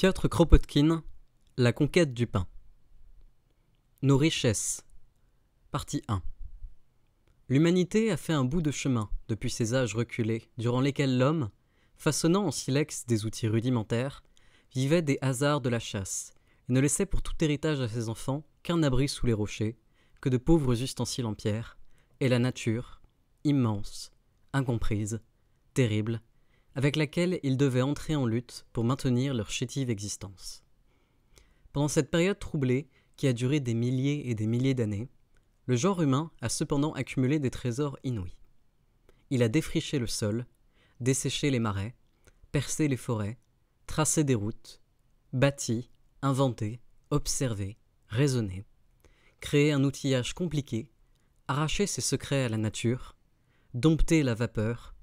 Piotr Kropotkin, La conquête du pain. Nos richesses. Partie 1. L'humanité a fait un bout de chemin depuis ces âges reculés, durant lesquels l'homme, façonnant en silex des outils rudimentaires, vivait des hasards de la chasse, et ne laissait pour tout héritage à ses enfants qu'un abri sous les rochers, que de pauvres ustensiles en pierre, et la nature, immense, incomprise, terrible, avec laquelle ils devaient entrer en lutte pour maintenir leur chétive existence. Pendant cette période troublée, qui a duré des milliers et des milliers d'années, le genre humain a cependant accumulé des trésors inouïs. Il a défriché le sol, desséché les marais, percé les forêts, tracé des routes, bâti, inventé, observé, raisonné, créé un outillage compliqué, arraché ses secrets à la nature, dompté la vapeur,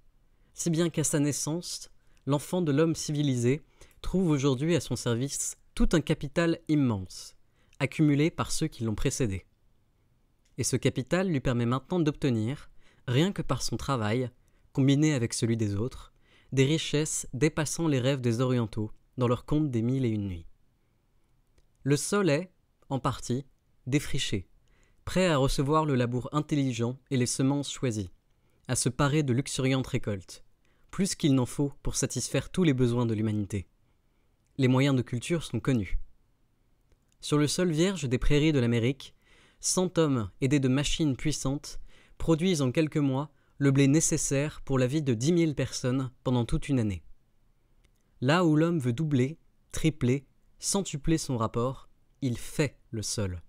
si bien qu'à sa naissance, l'enfant de l'homme civilisé trouve aujourd'hui à son service tout un capital immense, accumulé par ceux qui l'ont précédé. Et ce capital lui permet maintenant d'obtenir, rien que par son travail, combiné avec celui des autres, des richesses dépassant les rêves des Orientaux dans leur compte des mille et une nuits. Le sol est, en partie, défriché, prêt à recevoir le labour intelligent et les semences choisies, à se parer de luxuriantes récoltes, plus qu'il n'en faut pour satisfaire tous les besoins de l'humanité. Les moyens de culture sont connus. Sur le sol vierge des prairies de l'Amérique, cent hommes aidés de machines puissantes produisent en quelques mois le blé nécessaire pour la vie de dix mille personnes pendant toute une année. Là où l'homme veut doubler, tripler, centupler son rapport, il fait le sol,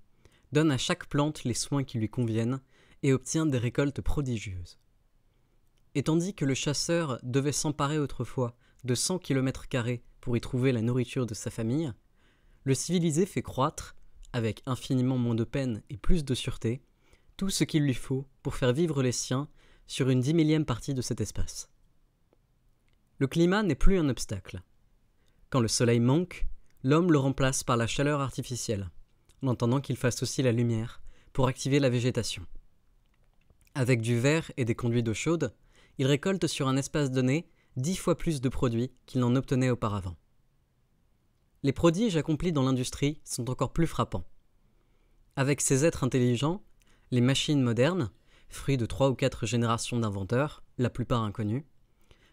donne à chaque plante les soins qui lui conviennent et obtient des récoltes prodigieuses. Et tandis que le chasseur devait s'emparer autrefois de 100 km pour y trouver la nourriture de sa famille, le civilisé fait croître, avec infiniment moins de peine et plus de sûreté, tout ce qu'il lui faut pour faire vivre les siens sur une dix millième partie de cet espace. Le climat n'est plus un obstacle. Quand le soleil manque, l'homme le remplace par la chaleur artificielle, en entendant qu'il fasse aussi la lumière pour activer la végétation. Avec du verre et des conduits d'eau chaude, il récolte sur un espace donné dix fois plus de produits qu'il n'en obtenait auparavant. Les prodiges accomplis dans l'industrie sont encore plus frappants. Avec ces êtres intelligents, les machines modernes, fruits de trois ou quatre générations d'inventeurs, la plupart inconnus,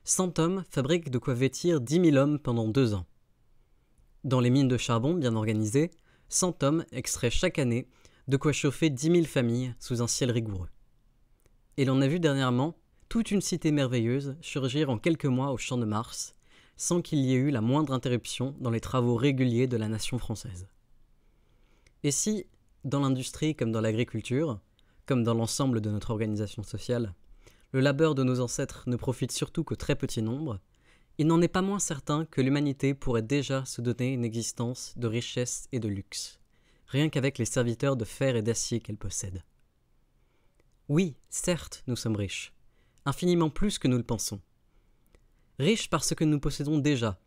cent hommes fabriquent de quoi vêtir dix mille hommes pendant deux ans. Dans les mines de charbon bien organisées, cent hommes extraient chaque année de quoi chauffer dix mille familles sous un ciel rigoureux. Et l'on a vu dernièrement toute une cité merveilleuse surgir en quelques mois au champ de Mars, sans qu'il y ait eu la moindre interruption dans les travaux réguliers de la nation française. Et si, dans l'industrie comme dans l'agriculture, comme dans l'ensemble de notre organisation sociale, le labeur de nos ancêtres ne profite surtout qu'au très petit nombre, il n'en est pas moins certain que l'humanité pourrait déjà se donner une existence de richesse et de luxe, rien qu'avec les serviteurs de fer et d'acier qu'elle possède. Oui, certes, nous sommes riches, infiniment plus que nous le pensons. Riches parce que nous possédons déjà,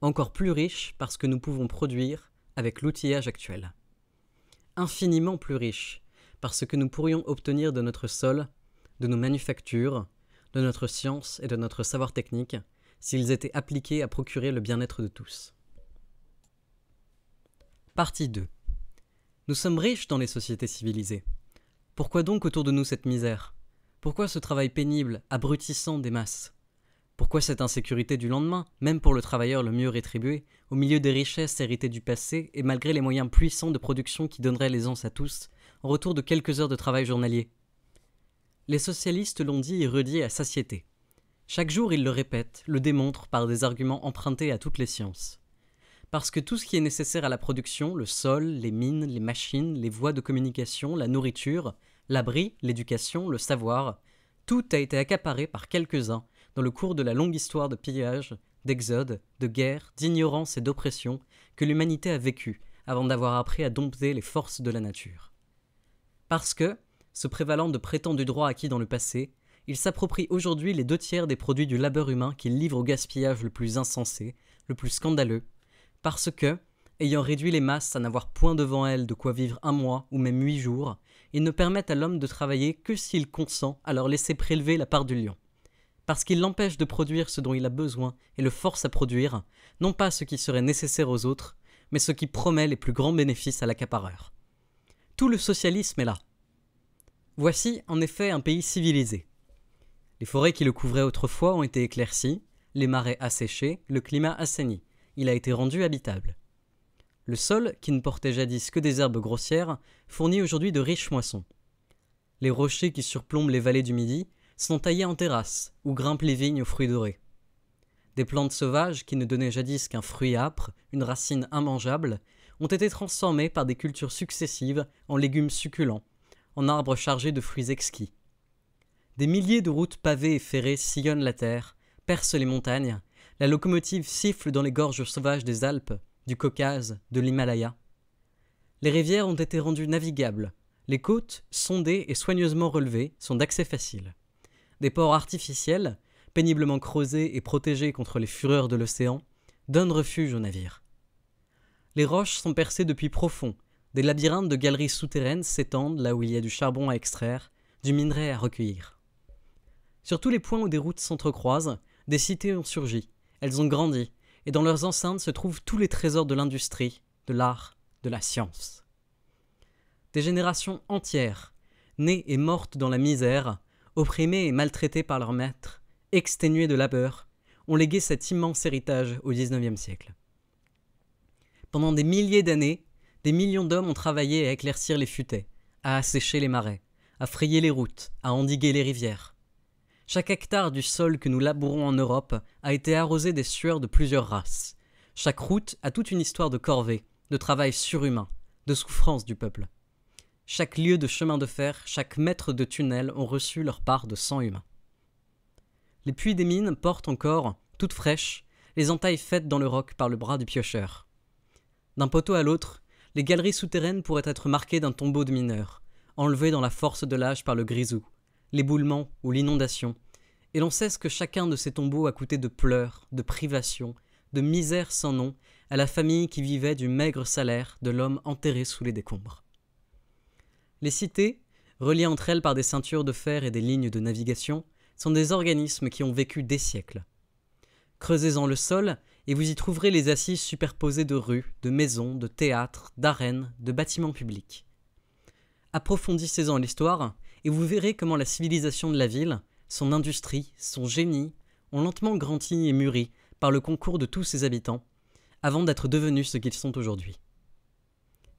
encore plus riches parce que nous pouvons produire avec l'outillage actuel. Infiniment plus riches parce que nous pourrions obtenir de notre sol, de nos manufactures, de notre science et de notre savoir technique s'ils étaient appliqués à procurer le bien-être de tous. Partie 2. Nous sommes riches dans les sociétés civilisées. Pourquoi donc autour de nous cette misère pourquoi ce travail pénible, abrutissant des masses Pourquoi cette insécurité du lendemain, même pour le travailleur le mieux rétribué, au milieu des richesses héritées du passé et malgré les moyens puissants de production qui donneraient l'aisance à tous, en retour de quelques heures de travail journalier Les socialistes l'ont dit et redit à satiété. Chaque jour, ils le répètent, le démontrent par des arguments empruntés à toutes les sciences parce que tout ce qui est nécessaire à la production, le sol, les mines, les machines, les voies de communication, la nourriture, l'abri, l'éducation, le savoir, tout a été accaparé par quelques-uns dans le cours de la longue histoire de pillage, d'exode, de guerre, d'ignorance et d'oppression que l'humanité a vécue avant d'avoir appris à dompter les forces de la nature. Parce que, se prévalant de prétendus droits acquis dans le passé, il s'approprie aujourd'hui les deux tiers des produits du labeur humain qu'il livre au gaspillage le plus insensé, le plus scandaleux, parce que, ayant réduit les masses à n'avoir point devant elles de quoi vivre un mois ou même huit jours, ils ne permettent à l'homme de travailler que s'il consent à leur laisser prélever la part du lion. Parce qu'ils l'empêchent de produire ce dont il a besoin et le forcent à produire, non pas ce qui serait nécessaire aux autres, mais ce qui promet les plus grands bénéfices à l'accapareur. Tout le socialisme est là. Voici en effet un pays civilisé. Les forêts qui le couvraient autrefois ont été éclaircies, les marais asséchés, le climat assaini. Il a été rendu habitable. Le sol, qui ne portait jadis que des herbes grossières, fournit aujourd'hui de riches moissons. Les rochers qui surplombent les vallées du Midi sont taillés en terrasses, où grimpent les vignes aux fruits dorés. Des plantes sauvages qui ne donnaient jadis qu'un fruit âpre, une racine immangeable, ont été transformées par des cultures successives en légumes succulents, en arbres chargés de fruits exquis. Des milliers de routes pavées et ferrées sillonnent la terre, percent les montagnes, la locomotive siffle dans les gorges sauvages des Alpes, du Caucase, de l'Himalaya. Les rivières ont été rendues navigables, les côtes, sondées et soigneusement relevées, sont d'accès facile. Des ports artificiels, péniblement creusés et protégés contre les fureurs de l'océan, donnent refuge aux navires. Les roches sont percées depuis profond, des labyrinthes de galeries souterraines s'étendent là où il y a du charbon à extraire, du minerai à recueillir. Sur tous les points où des routes s'entrecroisent, des cités ont surgi, elles ont grandi, et dans leurs enceintes se trouvent tous les trésors de l'industrie, de l'art, de la science. Des générations entières, nées et mortes dans la misère, opprimées et maltraitées par leurs maîtres, exténuées de labeur, ont légué cet immense héritage au XIXe siècle. Pendant des milliers d'années, des millions d'hommes ont travaillé à éclaircir les futaies, à assécher les marais, à frayer les routes, à endiguer les rivières, chaque hectare du sol que nous labourons en Europe a été arrosé des sueurs de plusieurs races. Chaque route a toute une histoire de corvée, de travail surhumain, de souffrance du peuple. Chaque lieu de chemin de fer, chaque mètre de tunnel ont reçu leur part de sang humain. Les puits des mines portent encore, toutes fraîches, les entailles faites dans le roc par le bras du piocheur. D'un poteau à l'autre, les galeries souterraines pourraient être marquées d'un tombeau de mineurs, enlevé dans la force de l'âge par le grisou, l'éboulement ou l'inondation, et l'on sait ce que chacun de ces tombeaux a coûté de pleurs, de privations, de misères sans nom à la famille qui vivait du maigre salaire de l'homme enterré sous les décombres. Les cités, reliées entre elles par des ceintures de fer et des lignes de navigation, sont des organismes qui ont vécu des siècles. Creusez-en le sol et vous y trouverez les assises superposées de rues, de maisons, de théâtres, d'arènes, de bâtiments publics. Approfondissez-en l'histoire et vous verrez comment la civilisation de la ville, son industrie, son génie, ont lentement grandi et mûri par le concours de tous ses habitants, avant d'être devenus ce qu'ils sont aujourd'hui.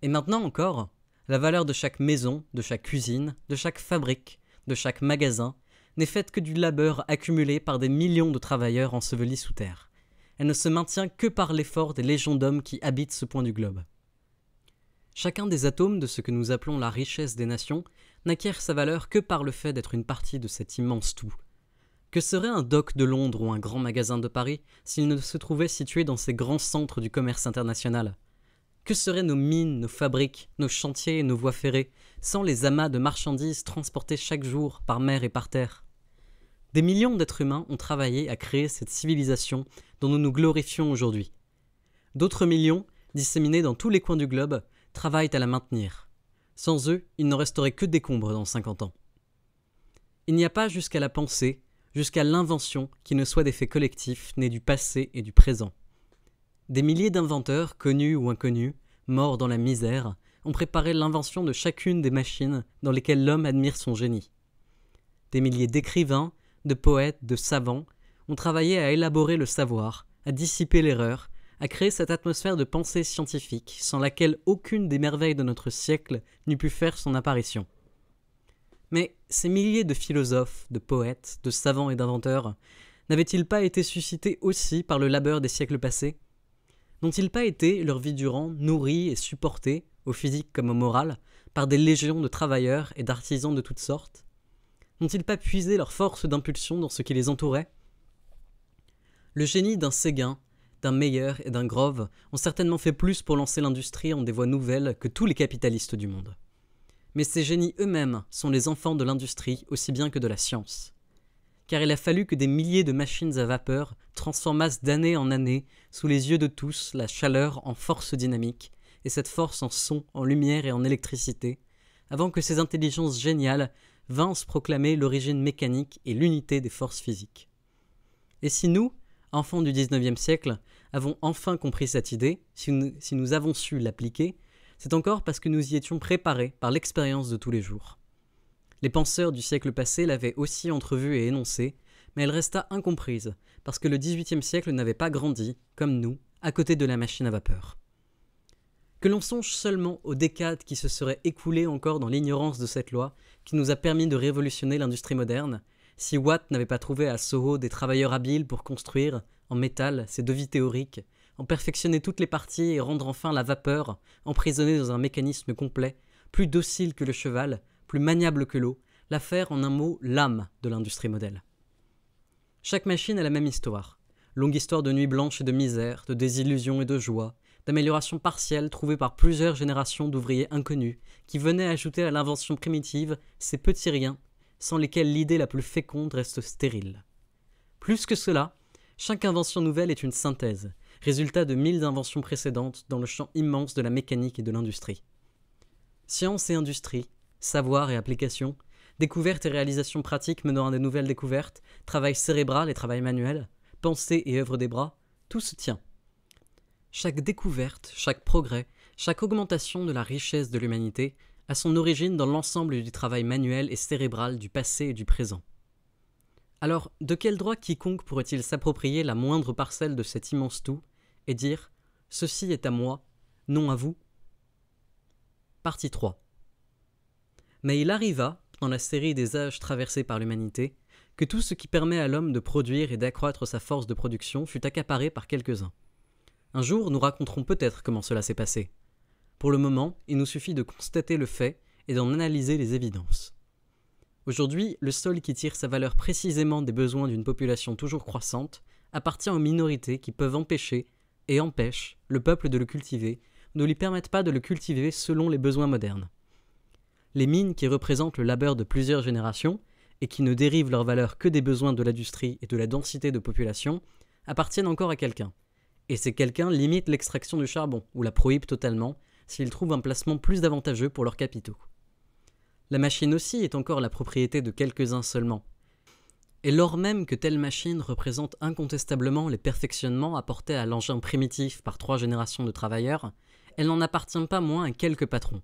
Et maintenant encore, la valeur de chaque maison, de chaque cuisine, de chaque fabrique, de chaque magasin, n'est faite que du labeur accumulé par des millions de travailleurs ensevelis sous terre. Elle ne se maintient que par l'effort des légions d'hommes qui habitent ce point du globe. Chacun des atomes de ce que nous appelons la richesse des nations n'acquiert sa valeur que par le fait d'être une partie de cet immense tout. Que serait un dock de Londres ou un grand magasin de Paris s'il ne se trouvait situé dans ces grands centres du commerce international Que seraient nos mines, nos fabriques, nos chantiers et nos voies ferrées sans les amas de marchandises transportées chaque jour par mer et par terre Des millions d'êtres humains ont travaillé à créer cette civilisation dont nous nous glorifions aujourd'hui. D'autres millions, disséminés dans tous les coins du globe, travaillent à la maintenir. Sans eux, il n'en resterait que des décombres dans 50 ans. Il n'y a pas jusqu'à la pensée, jusqu'à l'invention qui ne soit des faits collectifs nés du passé et du présent. Des milliers d'inventeurs, connus ou inconnus, morts dans la misère, ont préparé l'invention de chacune des machines dans lesquelles l'homme admire son génie. Des milliers d'écrivains, de poètes, de savants ont travaillé à élaborer le savoir, à dissiper l'erreur, a créé cette atmosphère de pensée scientifique sans laquelle aucune des merveilles de notre siècle n'eût pu faire son apparition. Mais ces milliers de philosophes, de poètes, de savants et d'inventeurs n'avaient-ils pas été suscités aussi par le labeur des siècles passés N'ont-ils pas été, leur vie durant, nourris et supportés, au physique comme au moral, par des légions de travailleurs et d'artisans de toutes sortes N'ont-ils pas puisé leur force d'impulsion dans ce qui les entourait Le génie d'un Séguin, d'un Meyer et d'un Grove ont certainement fait plus pour lancer l'industrie en des voies nouvelles que tous les capitalistes du monde. Mais ces génies eux-mêmes sont les enfants de l'industrie aussi bien que de la science. Car il a fallu que des milliers de machines à vapeur transformassent d'année en année, sous les yeux de tous, la chaleur en force dynamique, et cette force en son, en lumière et en électricité, avant que ces intelligences géniales vinssent proclamer l'origine mécanique et l'unité des forces physiques. Et si nous, enfants du XIXe siècle, avons enfin compris cette idée, si nous, si nous avons su l'appliquer, c'est encore parce que nous y étions préparés par l'expérience de tous les jours. Les penseurs du siècle passé l'avaient aussi entrevue et énoncée, mais elle resta incomprise, parce que le XVIIIe siècle n'avait pas grandi, comme nous, à côté de la machine à vapeur. Que l'on songe seulement aux décades qui se seraient écoulées encore dans l'ignorance de cette loi, qui nous a permis de révolutionner l'industrie moderne, si Watt n'avait pas trouvé à Soho des travailleurs habiles pour construire, en métal, ses devis théoriques, en perfectionner toutes les parties et rendre enfin la vapeur, emprisonnée dans un mécanisme complet, plus docile que le cheval, plus maniable que l'eau, l'affaire en un mot l'âme de l'industrie modèle. Chaque machine a la même histoire. Longue histoire de nuits blanches et de misère, de désillusions et de joie, d'améliorations partielles trouvées par plusieurs générations d'ouvriers inconnus, qui venaient ajouter à l'invention primitive ces petits riens sans lesquelles l'idée la plus féconde reste stérile. Plus que cela, chaque invention nouvelle est une synthèse, résultat de mille inventions précédentes dans le champ immense de la mécanique et de l'industrie. Science et industrie, savoir et application, découvertes et réalisations pratiques menant à de nouvelles découvertes, travail cérébral et travail manuel, pensée et œuvre des bras, tout se tient. Chaque découverte, chaque progrès, chaque augmentation de la richesse de l'humanité à son origine dans l'ensemble du travail manuel et cérébral du passé et du présent. Alors, de quel droit quiconque pourrait-il s'approprier la moindre parcelle de cet immense tout et dire Ceci est à moi, non à vous Partie 3. Mais il arriva, dans la série des âges traversés par l'humanité, que tout ce qui permet à l'homme de produire et d'accroître sa force de production fut accaparé par quelques-uns. Un jour, nous raconterons peut-être comment cela s'est passé. Pour le moment, il nous suffit de constater le fait et d'en analyser les évidences. Aujourd'hui, le sol qui tire sa valeur précisément des besoins d'une population toujours croissante appartient aux minorités qui peuvent empêcher et empêchent le peuple de le cultiver, ne lui permettent pas de le cultiver selon les besoins modernes. Les mines qui représentent le labeur de plusieurs générations et qui ne dérivent leur valeur que des besoins de l'industrie et de la densité de population appartiennent encore à quelqu'un. Et ces quelqu'un limite l'extraction du charbon ou la prohibe totalement s'ils trouvent un placement plus avantageux pour leurs capitaux. La machine aussi est encore la propriété de quelques-uns seulement. Et lors même que telle machine représente incontestablement les perfectionnements apportés à l'engin primitif par trois générations de travailleurs, elle n'en appartient pas moins à quelques patrons.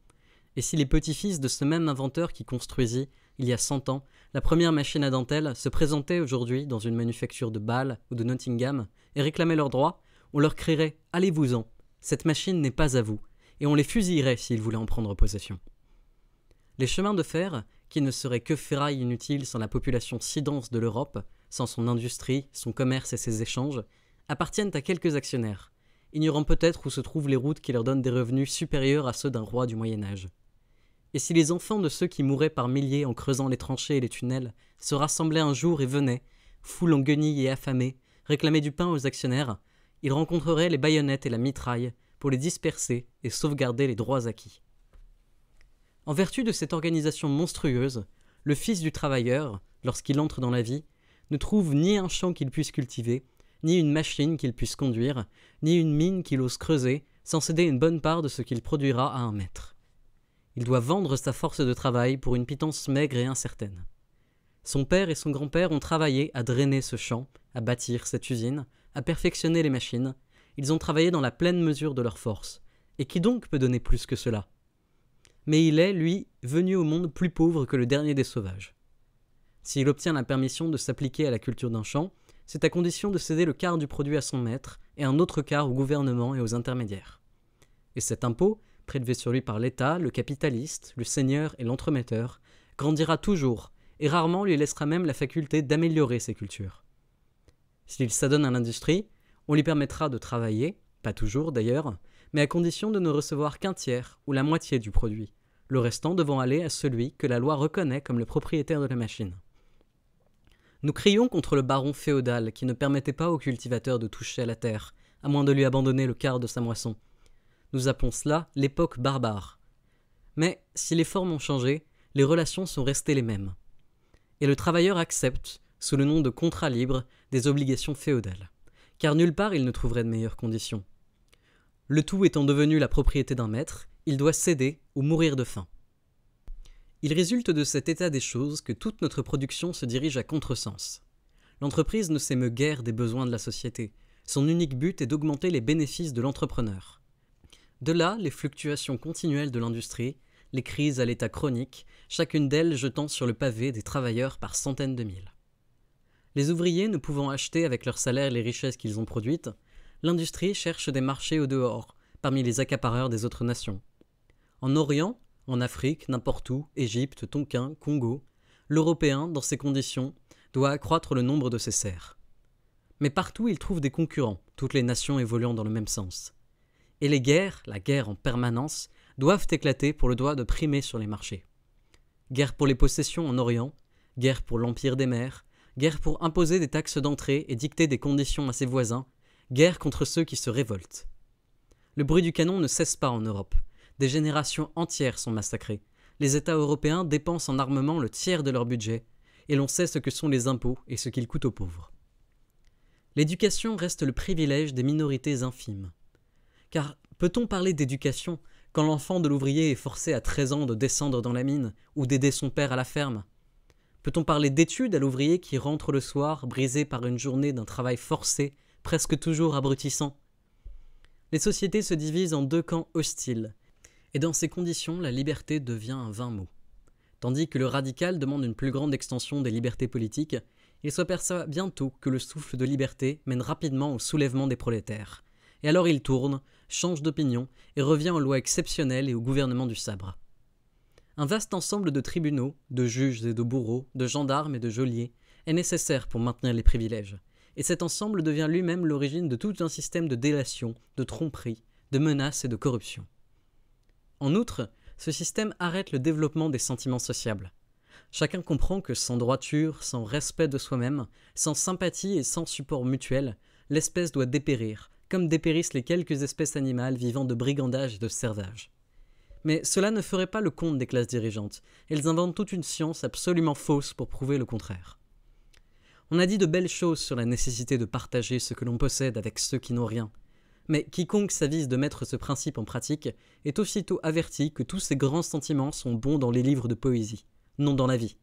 Et si les petits-fils de ce même inventeur qui construisit, il y a cent ans, la première machine à dentelle se présentaient aujourd'hui dans une manufacture de Bâle ou de Nottingham et réclamaient leurs droits, on leur crierait Allez-vous-en, cette machine n'est pas à vous, et on les fusillerait s'ils voulaient en prendre possession. Les chemins de fer, qui ne seraient que ferraille inutile sans la population si dense de l'Europe, sans son industrie, son commerce et ses échanges, appartiennent à quelques actionnaires, ignorant peut-être où se trouvent les routes qui leur donnent des revenus supérieurs à ceux d'un roi du Moyen Âge. Et si les enfants de ceux qui mouraient par milliers en creusant les tranchées et les tunnels se rassemblaient un jour et venaient, foulant guenilles et affamés, réclamer du pain aux actionnaires, ils rencontreraient les baïonnettes et la mitraille, pour les disperser et sauvegarder les droits acquis. En vertu de cette organisation monstrueuse, le fils du travailleur, lorsqu'il entre dans la vie, ne trouve ni un champ qu'il puisse cultiver, ni une machine qu'il puisse conduire, ni une mine qu'il ose creuser, sans céder une bonne part de ce qu'il produira à un maître. Il doit vendre sa force de travail pour une pitance maigre et incertaine. Son père et son grand-père ont travaillé à drainer ce champ, à bâtir cette usine, à perfectionner les machines, ils ont travaillé dans la pleine mesure de leurs forces, Et qui donc peut donner plus que cela Mais il est, lui, venu au monde plus pauvre que le dernier des sauvages. S'il obtient la permission de s'appliquer à la culture d'un champ, c'est à condition de céder le quart du produit à son maître et un autre quart au gouvernement et aux intermédiaires. Et cet impôt, prélevé sur lui par l'État, le capitaliste, le seigneur et l'entremetteur, grandira toujours et rarement lui laissera même la faculté d'améliorer ses cultures. S'il s'adonne à l'industrie, on lui permettra de travailler, pas toujours d'ailleurs, mais à condition de ne recevoir qu'un tiers ou la moitié du produit, le restant devant aller à celui que la loi reconnaît comme le propriétaire de la machine. Nous crions contre le baron féodal qui ne permettait pas au cultivateur de toucher à la terre, à moins de lui abandonner le quart de sa moisson. Nous appelons cela l'époque barbare. Mais si les formes ont changé, les relations sont restées les mêmes. Et le travailleur accepte, sous le nom de contrat libre, des obligations féodales car nulle part il ne trouverait de meilleures conditions. Le tout étant devenu la propriété d'un maître, il doit céder ou mourir de faim. Il résulte de cet état des choses que toute notre production se dirige à contresens. L'entreprise ne s'émeut guère des besoins de la société, son unique but est d'augmenter les bénéfices de l'entrepreneur. De là les fluctuations continuelles de l'industrie, les crises à l'état chronique, chacune d'elles jetant sur le pavé des travailleurs par centaines de mille. Les ouvriers ne pouvant acheter avec leur salaire les richesses qu'ils ont produites, l'industrie cherche des marchés au dehors, parmi les accapareurs des autres nations. En Orient, en Afrique, n'importe où, Égypte, Tonkin, Congo, l'Européen, dans ces conditions, doit accroître le nombre de ses serfs. Mais partout il trouve des concurrents, toutes les nations évoluant dans le même sens. Et les guerres, la guerre en permanence, doivent éclater pour le droit de primer sur les marchés. Guerre pour les possessions en Orient, guerre pour l'Empire des mers, guerre pour imposer des taxes d'entrée et dicter des conditions à ses voisins, guerre contre ceux qui se révoltent. Le bruit du canon ne cesse pas en Europe. Des générations entières sont massacrées. Les États européens dépensent en armement le tiers de leur budget, et l'on sait ce que sont les impôts et ce qu'ils coûtent aux pauvres. L'éducation reste le privilège des minorités infimes. Car peut-on parler d'éducation quand l'enfant de l'ouvrier est forcé à 13 ans de descendre dans la mine ou d'aider son père à la ferme Peut-on parler d'études à l'ouvrier qui rentre le soir, brisé par une journée d'un travail forcé, presque toujours abrutissant Les sociétés se divisent en deux camps hostiles, et dans ces conditions, la liberté devient un vain mot. Tandis que le radical demande une plus grande extension des libertés politiques, il s'aperçoit bientôt que le souffle de liberté mène rapidement au soulèvement des prolétaires. Et alors il tourne, change d'opinion et revient aux lois exceptionnelles et au gouvernement du sabre. Un vaste ensemble de tribunaux, de juges et de bourreaux, de gendarmes et de geôliers est nécessaire pour maintenir les privilèges, et cet ensemble devient lui-même l'origine de tout un système de délation, de tromperie, de menaces et de corruption. En outre, ce système arrête le développement des sentiments sociables. Chacun comprend que sans droiture, sans respect de soi-même, sans sympathie et sans support mutuel, l'espèce doit dépérir, comme dépérissent les quelques espèces animales vivant de brigandage et de servage mais cela ne ferait pas le compte des classes dirigeantes. Elles inventent toute une science absolument fausse pour prouver le contraire. On a dit de belles choses sur la nécessité de partager ce que l'on possède avec ceux qui n'ont rien. Mais quiconque s'avise de mettre ce principe en pratique est aussitôt averti que tous ces grands sentiments sont bons dans les livres de poésie, non dans la vie.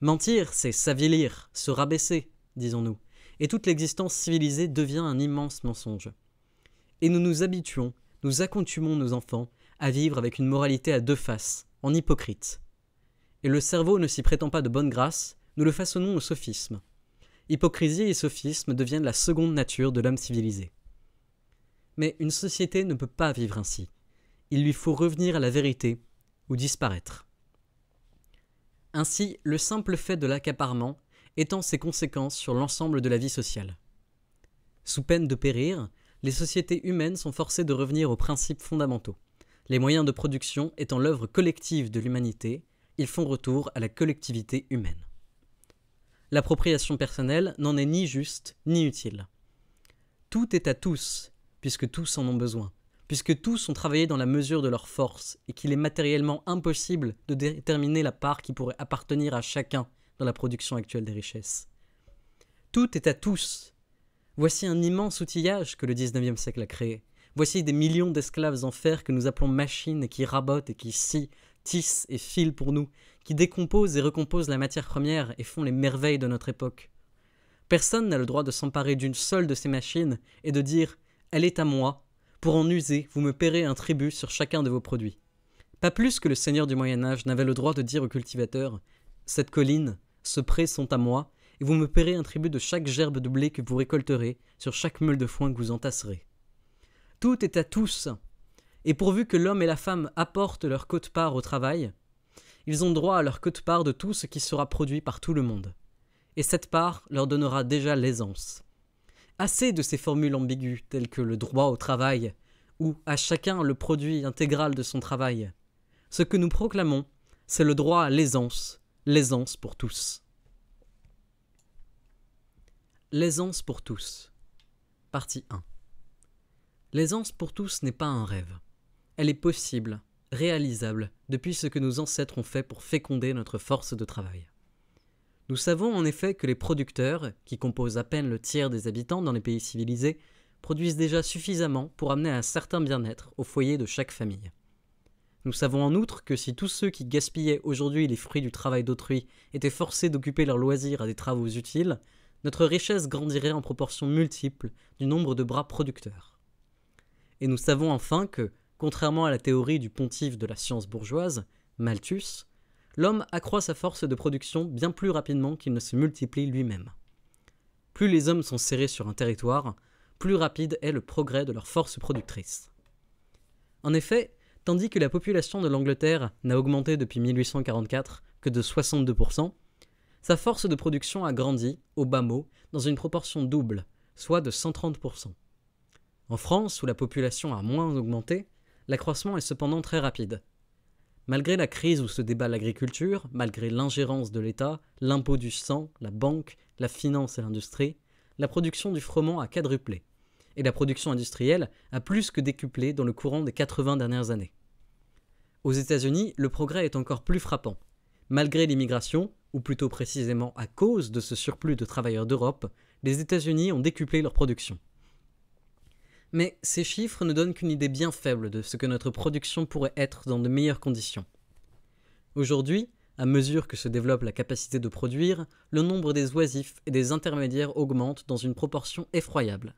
Mentir, c'est s'avilir, se rabaisser, disons-nous, et toute l'existence civilisée devient un immense mensonge. Et nous nous habituons, nous accoutumons nos enfants à vivre avec une moralité à deux faces, en hypocrite. Et le cerveau ne s'y prétend pas de bonne grâce, nous le façonnons au sophisme. Hypocrisie et sophisme deviennent la seconde nature de l'homme civilisé. Mais une société ne peut pas vivre ainsi. Il lui faut revenir à la vérité ou disparaître. Ainsi, le simple fait de l'accaparement étend ses conséquences sur l'ensemble de la vie sociale. Sous peine de périr, les sociétés humaines sont forcées de revenir aux principes fondamentaux. Les moyens de production étant l'œuvre collective de l'humanité, ils font retour à la collectivité humaine. L'appropriation personnelle n'en est ni juste ni utile. Tout est à tous, puisque tous en ont besoin, puisque tous ont travaillé dans la mesure de leurs forces et qu'il est matériellement impossible de déterminer la part qui pourrait appartenir à chacun dans la production actuelle des richesses. Tout est à tous. Voici un immense outillage que le XIXe siècle a créé. Voici des millions d'esclaves en fer que nous appelons machines et qui rabotent et qui scient, tissent et filent pour nous, qui décomposent et recomposent la matière première et font les merveilles de notre époque. Personne n'a le droit de s'emparer d'une seule de ces machines et de dire Elle est à moi, pour en user, vous me paierez un tribut sur chacun de vos produits. Pas plus que le seigneur du Moyen Âge n'avait le droit de dire au cultivateur Cette colline, ce pré sont à moi, et vous me paierez un tribut de chaque gerbe de blé que vous récolterez, sur chaque meule de foin que vous entasserez. Tout est à tous. Et pourvu que l'homme et la femme apportent leur cote part au travail, ils ont droit à leur cote part de tout ce qui sera produit par tout le monde. Et cette part leur donnera déjà l'aisance. Assez de ces formules ambiguës telles que le droit au travail, ou à chacun le produit intégral de son travail. Ce que nous proclamons, c'est le droit à l'aisance, l'aisance pour tous. L'aisance pour tous. Partie 1. L'aisance pour tous n'est pas un rêve. Elle est possible, réalisable, depuis ce que nos ancêtres ont fait pour féconder notre force de travail. Nous savons en effet que les producteurs, qui composent à peine le tiers des habitants dans les pays civilisés, produisent déjà suffisamment pour amener un certain bien-être au foyer de chaque famille. Nous savons en outre que si tous ceux qui gaspillaient aujourd'hui les fruits du travail d'autrui étaient forcés d'occuper leurs loisirs à des travaux utiles, notre richesse grandirait en proportion multiple du nombre de bras producteurs et nous savons enfin que, contrairement à la théorie du pontife de la science bourgeoise, Malthus, l'homme accroît sa force de production bien plus rapidement qu'il ne se multiplie lui-même. Plus les hommes sont serrés sur un territoire, plus rapide est le progrès de leur force productrice. En effet, tandis que la population de l'Angleterre n'a augmenté depuis 1844 que de 62%, sa force de production a grandi, au bas mot, dans une proportion double, soit de 130%. En France, où la population a moins augmenté, l'accroissement est cependant très rapide. Malgré la crise où se débat l'agriculture, malgré l'ingérence de l'État, l'impôt du sang, la banque, la finance et l'industrie, la production du froment a quadruplé, et la production industrielle a plus que décuplé dans le courant des 80 dernières années. Aux États-Unis, le progrès est encore plus frappant. Malgré l'immigration, ou plutôt précisément à cause de ce surplus de travailleurs d'Europe, les États-Unis ont décuplé leur production mais ces chiffres ne donnent qu'une idée bien faible de ce que notre production pourrait être dans de meilleures conditions. Aujourd'hui, à mesure que se développe la capacité de produire, le nombre des oisifs et des intermédiaires augmente dans une proportion effroyable.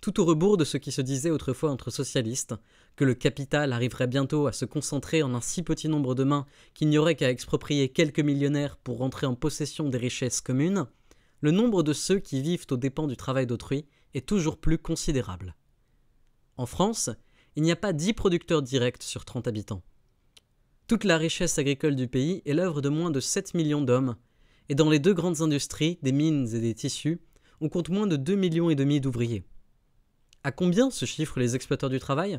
Tout au rebours de ce qui se disait autrefois entre socialistes, que le capital arriverait bientôt à se concentrer en un si petit nombre de mains qu'il n'y aurait qu'à exproprier quelques millionnaires pour rentrer en possession des richesses communes, le nombre de ceux qui vivent aux dépens du travail d'autrui est toujours plus considérable. En France, il n'y a pas 10 producteurs directs sur 30 habitants. Toute la richesse agricole du pays est l'œuvre de moins de 7 millions d'hommes, et dans les deux grandes industries, des mines et des tissus, on compte moins de 2 millions et demi d'ouvriers. À combien se chiffrent les exploiteurs du travail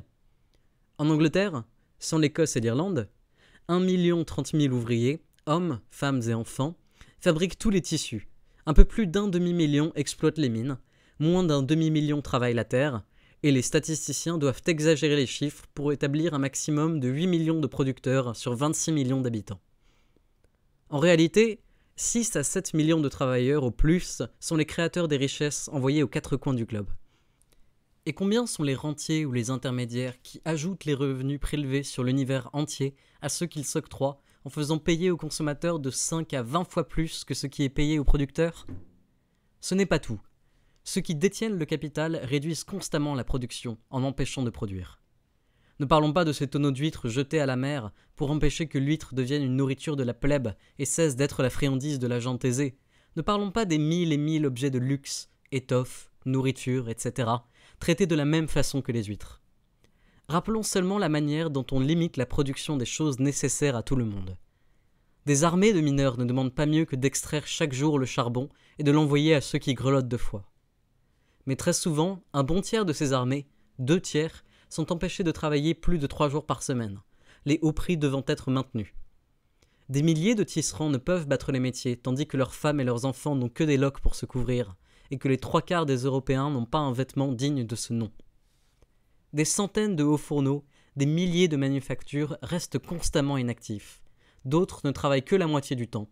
En Angleterre, sans l'Écosse et l'Irlande, 1 million trente 000 ouvriers, hommes, femmes et enfants, fabriquent tous les tissus. Un peu plus d'un demi-million exploitent les mines, moins d'un demi-million travaillent la terre, et les statisticiens doivent exagérer les chiffres pour établir un maximum de 8 millions de producteurs sur 26 millions d'habitants. En réalité, 6 à 7 millions de travailleurs au plus sont les créateurs des richesses envoyées aux quatre coins du globe. Et combien sont les rentiers ou les intermédiaires qui ajoutent les revenus prélevés sur l'univers entier à ceux qu'ils s'octroient en faisant payer aux consommateurs de 5 à 20 fois plus que ce qui est payé aux producteurs Ce n'est pas tout. Ceux qui détiennent le capital réduisent constamment la production en empêchant de produire. Ne parlons pas de ces tonneaux d'huîtres jetés à la mer pour empêcher que l'huître devienne une nourriture de la plèbe et cesse d'être la friandise de la gente aisée. Ne parlons pas des mille et mille objets de luxe, étoffes, nourriture, etc., traités de la même façon que les huîtres. Rappelons seulement la manière dont on limite la production des choses nécessaires à tout le monde. Des armées de mineurs ne demandent pas mieux que d'extraire chaque jour le charbon et de l'envoyer à ceux qui grelottent de foi mais très souvent, un bon tiers de ces armées, deux tiers, sont empêchés de travailler plus de trois jours par semaine, les hauts prix devant être maintenus. Des milliers de tisserands ne peuvent battre les métiers, tandis que leurs femmes et leurs enfants n'ont que des loques pour se couvrir, et que les trois quarts des Européens n'ont pas un vêtement digne de ce nom. Des centaines de hauts fourneaux, des milliers de manufactures restent constamment inactifs. D'autres ne travaillent que la moitié du temps.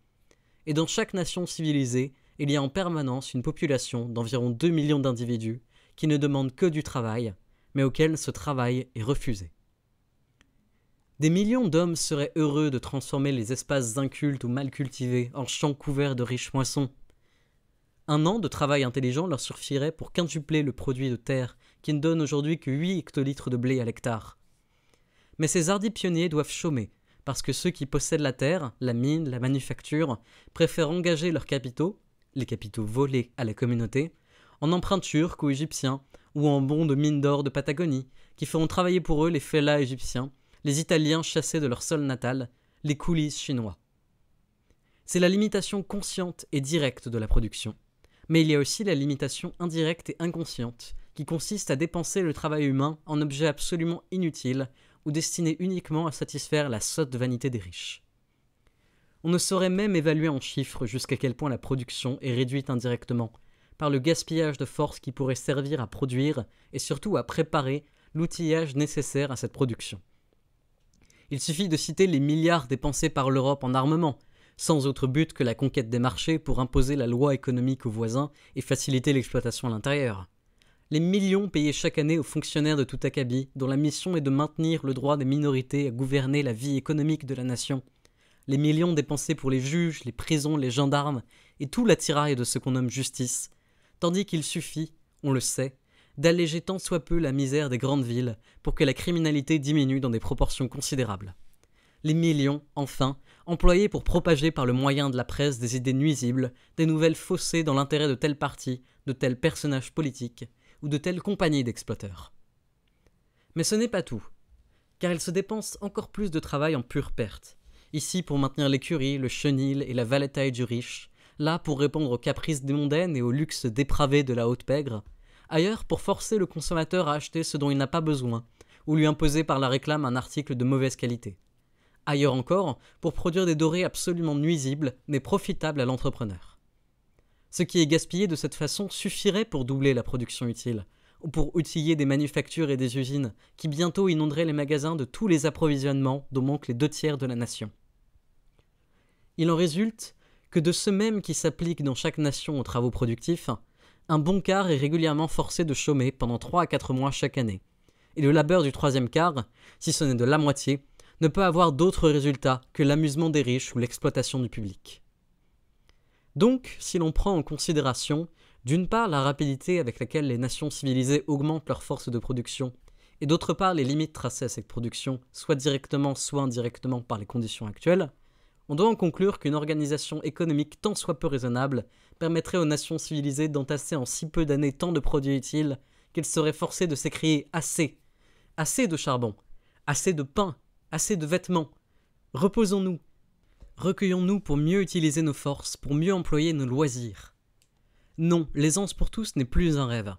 Et dans chaque nation civilisée, il y a en permanence une population d'environ 2 millions d'individus qui ne demandent que du travail, mais auxquels ce travail est refusé. Des millions d'hommes seraient heureux de transformer les espaces incultes ou mal cultivés en champs couverts de riches moissons. Un an de travail intelligent leur suffirait pour quintupler le produit de terre qui ne donne aujourd'hui que 8 hectolitres de blé à l'hectare. Mais ces hardis pionniers doivent chômer, parce que ceux qui possèdent la terre, la mine, la manufacture, préfèrent engager leurs capitaux les capitaux volés à la communauté, en emprunts turcs ou égyptiens, ou en bons de mines d'or de Patagonie, qui feront travailler pour eux les fellahs égyptiens, les Italiens chassés de leur sol natal, les coulisses chinois. C'est la limitation consciente et directe de la production. Mais il y a aussi la limitation indirecte et inconsciente, qui consiste à dépenser le travail humain en objets absolument inutiles ou destinés uniquement à satisfaire la sotte vanité des riches. On ne saurait même évaluer en chiffres jusqu'à quel point la production est réduite indirectement, par le gaspillage de forces qui pourrait servir à produire et surtout à préparer l'outillage nécessaire à cette production. Il suffit de citer les milliards dépensés par l'Europe en armement, sans autre but que la conquête des marchés pour imposer la loi économique aux voisins et faciliter l'exploitation à l'intérieur. Les millions payés chaque année aux fonctionnaires de tout acabit, dont la mission est de maintenir le droit des minorités à gouverner la vie économique de la nation, les millions dépensés pour les juges, les prisons, les gendarmes, et tout l'attirail de ce qu'on nomme justice, tandis qu'il suffit, on le sait, d'alléger tant soit peu la misère des grandes villes pour que la criminalité diminue dans des proportions considérables. Les millions, enfin, employés pour propager par le moyen de la presse des idées nuisibles, des nouvelles faussées dans l'intérêt de tel parti, de tel personnage politique, ou de telle compagnie d'exploiteurs. Mais ce n'est pas tout, car il se dépense encore plus de travail en pure perte, ici pour maintenir l'écurie, le chenil et la valetaille du riche, là pour répondre aux caprices des mondaines et au luxe dépravé de la haute pègre, ailleurs pour forcer le consommateur à acheter ce dont il n'a pas besoin, ou lui imposer par la réclame un article de mauvaise qualité. Ailleurs encore, pour produire des dorés absolument nuisibles, mais profitables à l'entrepreneur. Ce qui est gaspillé de cette façon suffirait pour doubler la production utile, ou pour outiller des manufactures et des usines, qui bientôt inonderaient les magasins de tous les approvisionnements dont manquent les deux tiers de la nation. Il en résulte que de ce même qui s'applique dans chaque nation aux travaux productifs, un bon quart est régulièrement forcé de chômer pendant 3 à 4 mois chaque année. Et le labeur du troisième quart, si ce n'est de la moitié, ne peut avoir d'autres résultats que l'amusement des riches ou l'exploitation du public. Donc, si l'on prend en considération, d'une part, la rapidité avec laquelle les nations civilisées augmentent leur force de production, et d'autre part, les limites tracées à cette production, soit directement, soit indirectement par les conditions actuelles, on doit en conclure qu'une organisation économique tant soit peu raisonnable permettrait aux nations civilisées d'entasser en si peu d'années tant de produits utiles qu'elles seraient forcées de s'écrier assez, assez de charbon, assez de pain, assez de vêtements. Reposons-nous, recueillons-nous pour mieux utiliser nos forces, pour mieux employer nos loisirs. Non, l'aisance pour tous n'est plus un rêve.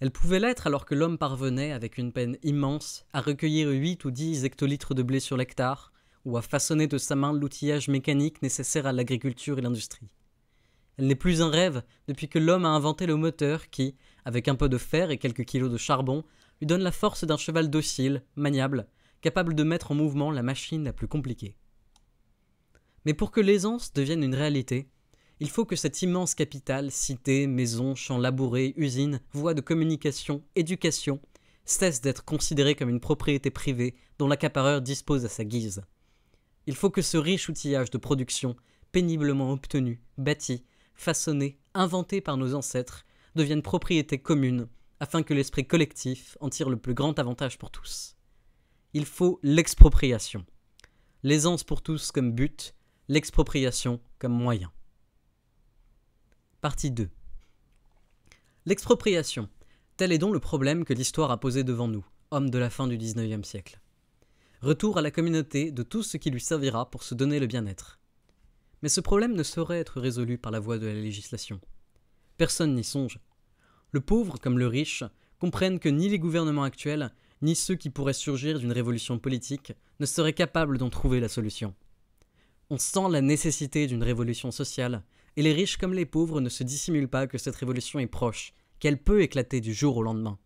Elle pouvait l'être alors que l'homme parvenait, avec une peine immense, à recueillir 8 ou 10 hectolitres de blé sur l'hectare, ou à façonner de sa main l'outillage mécanique nécessaire à l'agriculture et l'industrie. Elle n'est plus un rêve depuis que l'homme a inventé le moteur qui, avec un peu de fer et quelques kilos de charbon, lui donne la force d'un cheval docile, maniable, capable de mettre en mouvement la machine la plus compliquée. Mais pour que l'aisance devienne une réalité, il faut que cette immense capitale, cité, maison, champs labourés, usines, voies de communication, éducation, cesse d'être considérée comme une propriété privée dont l'accapareur dispose à sa guise. Il faut que ce riche outillage de production, péniblement obtenu, bâti, façonné, inventé par nos ancêtres, devienne propriété commune, afin que l'esprit collectif en tire le plus grand avantage pour tous. Il faut l'expropriation. L'aisance pour tous comme but, l'expropriation comme moyen. Partie 2. L'expropriation, tel est donc le problème que l'histoire a posé devant nous, hommes de la fin du XIXe siècle retour à la communauté de tout ce qui lui servira pour se donner le bien-être. Mais ce problème ne saurait être résolu par la voie de la législation. Personne n'y songe. Le pauvre comme le riche comprennent que ni les gouvernements actuels, ni ceux qui pourraient surgir d'une révolution politique ne seraient capables d'en trouver la solution. On sent la nécessité d'une révolution sociale, et les riches comme les pauvres ne se dissimulent pas que cette révolution est proche, qu'elle peut éclater du jour au lendemain.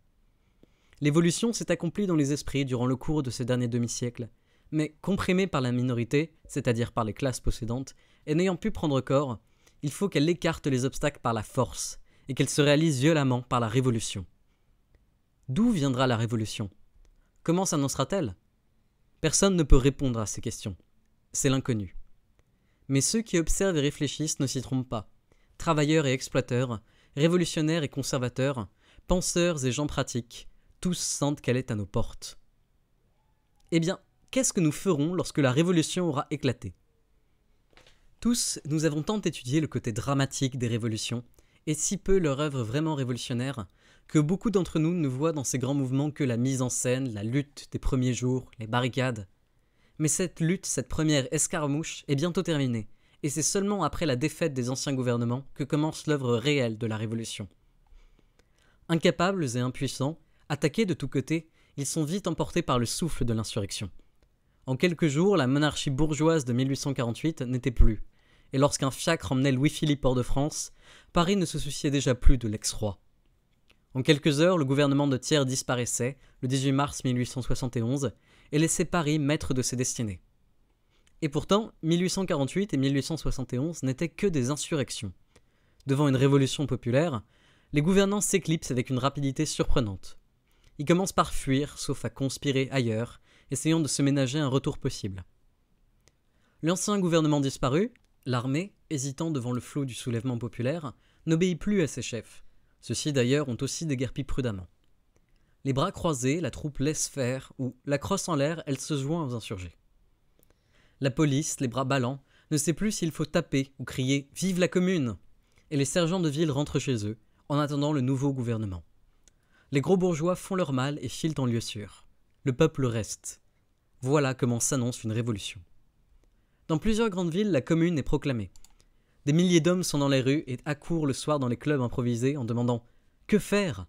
L'évolution s'est accomplie dans les esprits durant le cours de ces derniers demi-siècles, mais comprimée par la minorité, c'est-à-dire par les classes possédantes, et n'ayant pu prendre corps, il faut qu'elle écarte les obstacles par la force, et qu'elle se réalise violemment par la révolution. D'où viendra la révolution Comment s'annoncera-t-elle Personne ne peut répondre à ces questions. C'est l'inconnu. Mais ceux qui observent et réfléchissent ne s'y trompent pas. Travailleurs et exploiteurs, révolutionnaires et conservateurs, penseurs et gens pratiques, tous sentent qu'elle est à nos portes. Eh bien, qu'est-ce que nous ferons lorsque la révolution aura éclaté Tous, nous avons tant étudié le côté dramatique des révolutions, et si peu leur œuvre vraiment révolutionnaire, que beaucoup d'entre nous ne voient dans ces grands mouvements que la mise en scène, la lutte des premiers jours, les barricades. Mais cette lutte, cette première escarmouche, est bientôt terminée, et c'est seulement après la défaite des anciens gouvernements que commence l'œuvre réelle de la Révolution. Incapables et impuissants, Attaqués de tous côtés, ils sont vite emportés par le souffle de l'insurrection. En quelques jours, la monarchie bourgeoise de 1848 n'était plus, et lorsqu'un fiacre emmenait Louis-Philippe hors de France, Paris ne se souciait déjà plus de l'ex-roi. En quelques heures, le gouvernement de Thiers disparaissait, le 18 mars 1871, et laissait Paris maître de ses destinées. Et pourtant, 1848 et 1871 n'étaient que des insurrections. Devant une révolution populaire, les gouvernants s'éclipsent avec une rapidité surprenante. Ils commencent par fuir, sauf à conspirer ailleurs, essayant de se ménager un retour possible. L'ancien gouvernement disparu, l'armée, hésitant devant le flot du soulèvement populaire, n'obéit plus à ses chefs. Ceux-ci d'ailleurs ont aussi déguerpi prudemment. Les bras croisés, la troupe laisse faire, ou, la crosse en l'air, elle se joint aux insurgés. La police, les bras ballants, ne sait plus s'il faut taper ou crier Vive la commune et les sergents de ville rentrent chez eux, en attendant le nouveau gouvernement. Les gros bourgeois font leur mal et filent en lieu sûr. Le peuple reste. Voilà comment s'annonce une révolution. Dans plusieurs grandes villes, la commune est proclamée. Des milliers d'hommes sont dans les rues et accourent le soir dans les clubs improvisés en demandant Que faire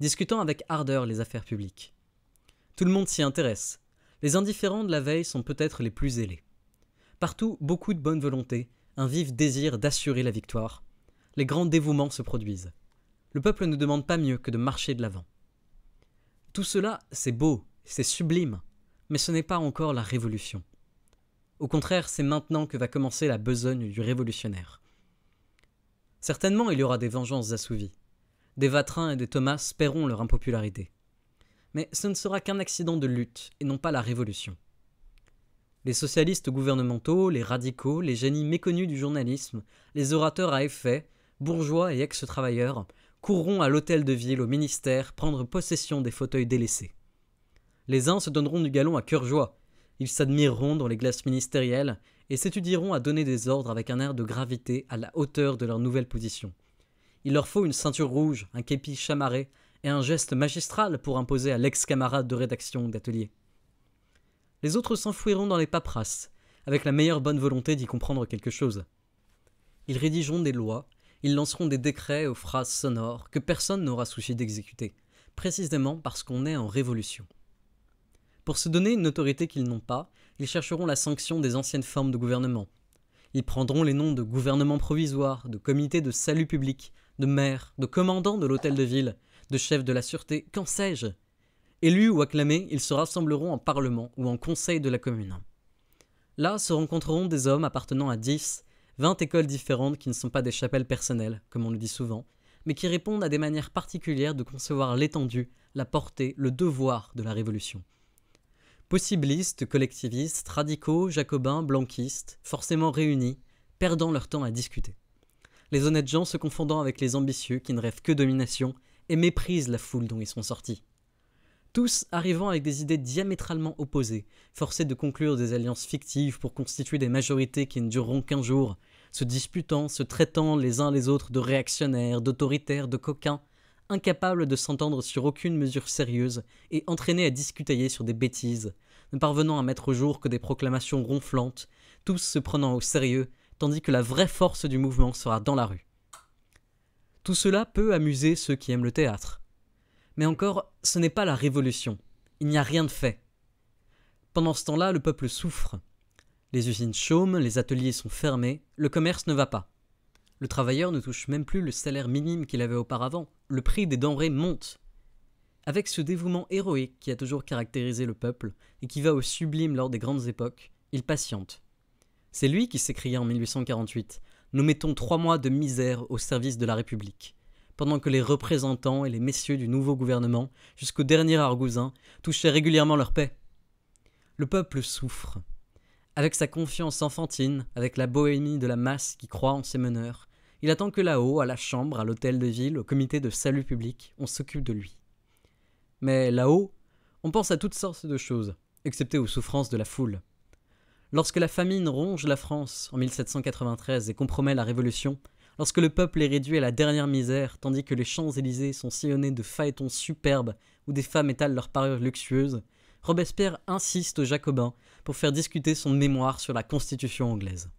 discutant avec ardeur les affaires publiques. Tout le monde s'y intéresse. Les indifférents de la veille sont peut-être les plus ailés. Partout, beaucoup de bonne volonté, un vif désir d'assurer la victoire. Les grands dévouements se produisent le peuple ne demande pas mieux que de marcher de l'avant. Tout cela, c'est beau, c'est sublime, mais ce n'est pas encore la révolution. Au contraire, c'est maintenant que va commencer la besogne du révolutionnaire. Certainement, il y aura des vengeances assouvies. Des Vatrin et des Thomas paieront leur impopularité. Mais ce ne sera qu'un accident de lutte et non pas la révolution. Les socialistes gouvernementaux, les radicaux, les génies méconnus du journalisme, les orateurs à effet, bourgeois et ex-travailleurs, courront à l'hôtel de ville, au ministère, prendre possession des fauteuils délaissés. Les uns se donneront du galon à cœur joie, ils s'admireront dans les glaces ministérielles et s'étudieront à donner des ordres avec un air de gravité à la hauteur de leur nouvelle position. Il leur faut une ceinture rouge, un képi chamarré et un geste magistral pour imposer à l'ex-camarade de rédaction d'atelier. Les autres s'enfouiront dans les paperasses, avec la meilleure bonne volonté d'y comprendre quelque chose. Ils rédigeront des lois, ils lanceront des décrets aux phrases sonores que personne n'aura souci d'exécuter, précisément parce qu'on est en révolution. Pour se donner une autorité qu'ils n'ont pas, ils chercheront la sanction des anciennes formes de gouvernement. Ils prendront les noms de gouvernement provisoire, de comité de salut public, de maire, de commandant de l'hôtel de ville, de chef de la sûreté, qu'en sais-je Élus ou acclamés, ils se rassembleront en parlement ou en conseil de la commune. Là se rencontreront des hommes appartenant à 10, 20 écoles différentes qui ne sont pas des chapelles personnelles, comme on le dit souvent, mais qui répondent à des manières particulières de concevoir l'étendue, la portée, le devoir de la Révolution. Possibilistes, collectivistes, radicaux, jacobins, blanquistes, forcément réunis, perdant leur temps à discuter. Les honnêtes gens se confondant avec les ambitieux qui ne rêvent que domination et méprisent la foule dont ils sont sortis. Tous arrivant avec des idées diamétralement opposées, forcés de conclure des alliances fictives pour constituer des majorités qui ne dureront qu'un jour, se disputant, se traitant les uns les autres de réactionnaires, d'autoritaires, de coquins, incapables de s'entendre sur aucune mesure sérieuse et entraînés à discutailler sur des bêtises, ne parvenant à mettre au jour que des proclamations ronflantes, tous se prenant au sérieux, tandis que la vraie force du mouvement sera dans la rue. Tout cela peut amuser ceux qui aiment le théâtre. Mais encore, ce n'est pas la révolution. Il n'y a rien de fait. Pendant ce temps-là, le peuple souffre, les usines chaument, les ateliers sont fermés, le commerce ne va pas. Le travailleur ne touche même plus le salaire minime qu'il avait auparavant, le prix des denrées monte. Avec ce dévouement héroïque qui a toujours caractérisé le peuple et qui va au sublime lors des grandes époques, il patiente. C'est lui qui s'écria en 1848 Nous mettons trois mois de misère au service de la République pendant que les représentants et les messieurs du nouveau gouvernement, jusqu'au dernier Argousin, touchaient régulièrement leur paix. Le peuple souffre, avec sa confiance enfantine, avec la bohémie de la masse qui croit en ses meneurs, il attend que là-haut, à la chambre, à l'hôtel de ville, au comité de salut public, on s'occupe de lui. Mais là-haut, on pense à toutes sortes de choses, excepté aux souffrances de la foule. Lorsque la famine ronge la France en 1793 et compromet la Révolution, lorsque le peuple est réduit à la dernière misère, tandis que les Champs-Élysées sont sillonnés de phaétons superbes où des femmes étalent leurs parures luxueuses, Robespierre insiste aux Jacobins pour faire discuter son mémoire sur la Constitution anglaise.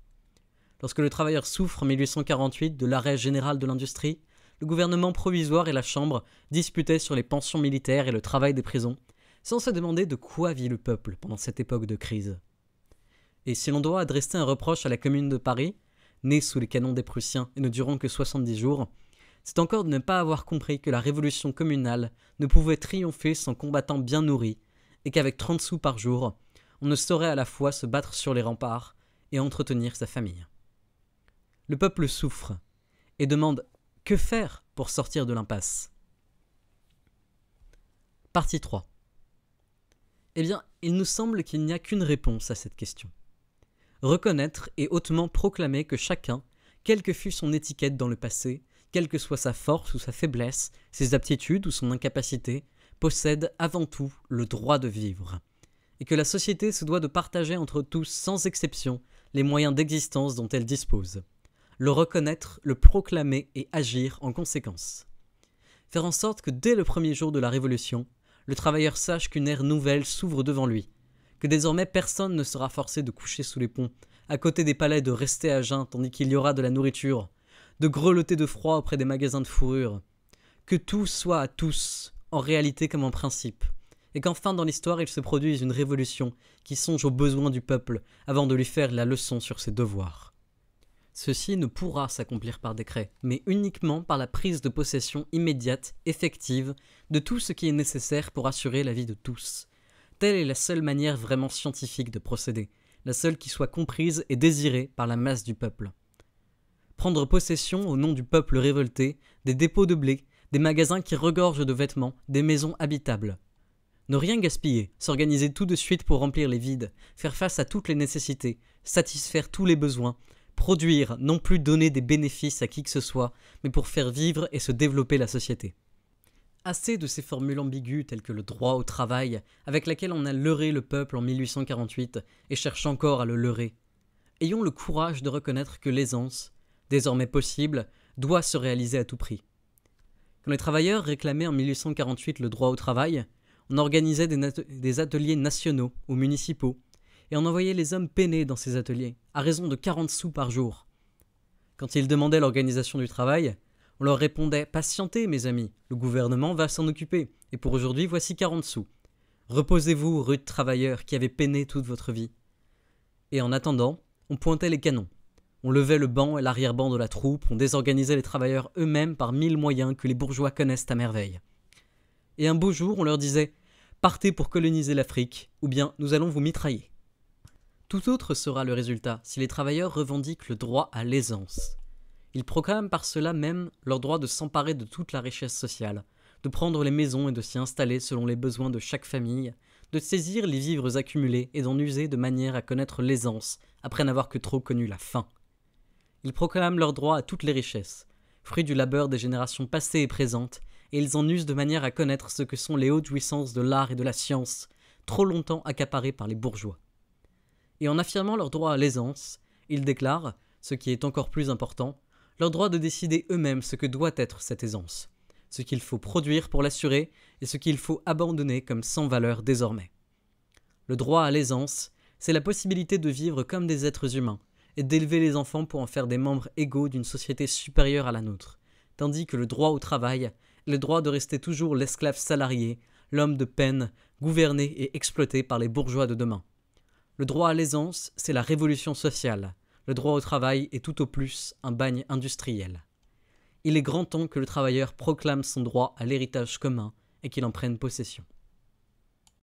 Lorsque le travailleur souffre en 1848 de l'arrêt général de l'industrie, le gouvernement provisoire et la Chambre disputaient sur les pensions militaires et le travail des prisons, sans se demander de quoi vit le peuple pendant cette époque de crise. Et si l'on doit adresser un reproche à la Commune de Paris, née sous les canons des Prussiens et ne durant que 70 jours, c'est encore de ne pas avoir compris que la révolution communale ne pouvait triompher sans combattants bien nourris et qu'avec 30 sous par jour, on ne saurait à la fois se battre sur les remparts et entretenir sa famille. Le peuple souffre et demande que faire pour sortir de l'impasse. Partie 3. Eh bien, il nous semble qu'il n'y a qu'une réponse à cette question. Reconnaître et hautement proclamer que chacun, quelle que fût son étiquette dans le passé, quelle que soit sa force ou sa faiblesse, ses aptitudes ou son incapacité, possède avant tout le droit de vivre, et que la société se doit de partager entre tous sans exception les moyens d'existence dont elle dispose, le reconnaître, le proclamer et agir en conséquence. Faire en sorte que dès le premier jour de la Révolution, le travailleur sache qu'une ère nouvelle s'ouvre devant lui, que désormais personne ne sera forcé de coucher sous les ponts, à côté des palais de rester à jeun tandis qu'il y aura de la nourriture, de grelotter de froid auprès des magasins de fourrure, que tout soit à tous, en réalité comme en principe, et qu'enfin dans l'histoire il se produise une révolution qui songe aux besoins du peuple avant de lui faire la leçon sur ses devoirs. Ceci ne pourra s'accomplir par décret, mais uniquement par la prise de possession immédiate, effective, de tout ce qui est nécessaire pour assurer la vie de tous. Telle est la seule manière vraiment scientifique de procéder, la seule qui soit comprise et désirée par la masse du peuple. Prendre possession au nom du peuple révolté des dépôts de blé, des magasins qui regorgent de vêtements, des maisons habitables. Ne rien gaspiller, s'organiser tout de suite pour remplir les vides, faire face à toutes les nécessités, satisfaire tous les besoins, produire, non plus donner des bénéfices à qui que ce soit, mais pour faire vivre et se développer la société. Assez de ces formules ambiguës telles que le droit au travail, avec laquelle on a leurré le peuple en 1848 et cherche encore à le leurrer. Ayons le courage de reconnaître que l'aisance, désormais possible, doit se réaliser à tout prix. Quand les travailleurs réclamaient en 1848 le droit au travail, on organisait des, ateliers nationaux ou municipaux, et on envoyait les hommes peinés dans ces ateliers, à raison de 40 sous par jour. Quand ils demandaient l'organisation du travail, on leur répondait Patientez, mes amis, le gouvernement va s'en occuper, et pour aujourd'hui, voici 40 sous. Reposez-vous, rude travailleurs qui avez peiné toute votre vie. Et en attendant, on pointait les canons. On levait le banc et l'arrière-banc de la troupe, on désorganisait les travailleurs eux-mêmes par mille moyens que les bourgeois connaissent à merveille. Et un beau jour, on leur disait Partez pour coloniser l'Afrique, ou bien nous allons vous mitrailler. Tout autre sera le résultat si les travailleurs revendiquent le droit à l'aisance. Ils proclament par cela même leur droit de s'emparer de toute la richesse sociale, de prendre les maisons et de s'y installer selon les besoins de chaque famille, de saisir les vivres accumulés et d'en user de manière à connaître l'aisance après n'avoir que trop connu la faim. Ils proclament leur droit à toutes les richesses, fruits du labeur des générations passées et présentes, et ils en usent de manière à connaître ce que sont les hautes jouissances de l'art et de la science, trop longtemps accaparées par les bourgeois. Et en affirmant leur droit à l'aisance, ils déclarent, ce qui est encore plus important, leur droit de décider eux-mêmes ce que doit être cette aisance, ce qu'il faut produire pour l'assurer et ce qu'il faut abandonner comme sans valeur désormais. Le droit à l'aisance, c'est la possibilité de vivre comme des êtres humains, et d'élever les enfants pour en faire des membres égaux d'une société supérieure à la nôtre, tandis que le droit au travail le droit de rester toujours l'esclave salarié, l'homme de peine, gouverné et exploité par les bourgeois de demain. Le droit à l'aisance, c'est la révolution sociale. Le droit au travail est tout au plus un bagne industriel. Il est grand temps que le travailleur proclame son droit à l'héritage commun et qu'il en prenne possession.